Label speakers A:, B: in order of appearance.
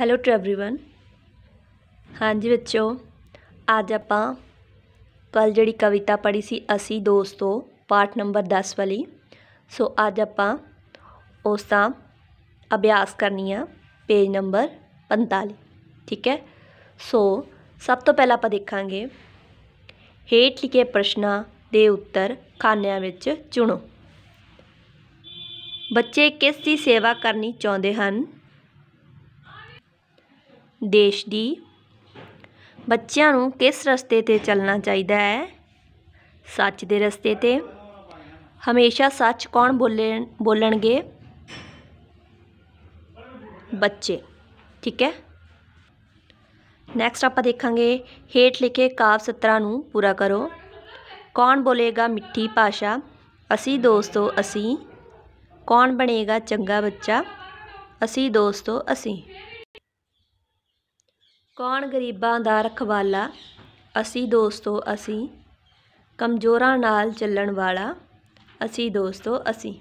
A: hello to everyone ਹਾਂਜੀ ਬੱਚੋ ਅੱਜ ਆਪਾਂ ਕੱਲ ਜਿਹੜੀ ਕਵਿਤਾ ਪੜ੍ਹੀ ਸੀ ਅਸੀਂ ਦੋਸਤੋ ਪਾਠ ਨੰਬਰ 10 ਵਾਲੀ ਸੋ ਅੱਜ ਆਪਾਂ ਉਸ ਦਾ ਅਭਿਆਸ ਕਰਨੀ ਆ ਪੇਜ ਨੰਬਰ 45 ਠੀਕ ਹੈ ਸੋ ਸਭ ਤੋਂ ਪਹਿਲਾਂ ਆਪਾਂ ਦੇਖਾਂਗੇ ਹੇਠ ਲਿਖੇ ਪ੍ਰਸ਼ਨਾਂ ਦੇ ਉੱਤਰ ਖਾਨਿਆਂ ਵਿੱਚ ਚੁਣੋ ਬੱਚੇ ਕਿਸ ਦੀ ਸੇਵਾ ਕਰਨੀ ਚਾਹੁੰਦੇ ਹਨ ਦੇਸ਼ ਦੀ ਬੱਚਿਆਂ ਨੂੰ ਕਿਸ ਰਸਤੇ 'ਤੇ ਚੱਲਣਾ ਚਾਹੀਦਾ ਹੈ ਸੱਚ ਦੇ ਰਸਤੇ 'ਤੇ ਹਮੇਸ਼ਾ ਸੱਚ ਕੌਣ ਬੋਲੇ ਬੋਲਣਗੇ ਬੱਚੇ ਠੀਕ ਹੈ ਨੈਕਸਟ ਆਪਾਂ ਦੇਖਾਂਗੇ ਹੇਠ ਲਿਖੇ ਕਾਵ 17 ਨੂੰ ਪੂਰਾ ਕਰੋ ਕੌਣ ਬੋਲੇਗਾ ਮਿੱਠੀ ਭਾਸ਼ਾ ਅਸੀਂ ਦੋਸਤੋ ਅਸੀਂ ਕੌਣ ਬਣੇਗਾ ਚੰਗਾ ਬੱਚਾ ਅਸੀਂ ਦੋਸਤੋ ਅਸੀਂ ਕੌਣ ਗਰੀਬਾਂ ਦਾ ਰਖਵਾਲਾ ਅਸੀਂ ਦੋਸਤੋ ਅਸੀਂ ਕਮਜ਼ੋਰਾਂ ਨਾਲ ਚੱਲਣ ਵਾਲਾ ਅਸੀਂ ਦੋਸਤੋ ਅਸੀਂ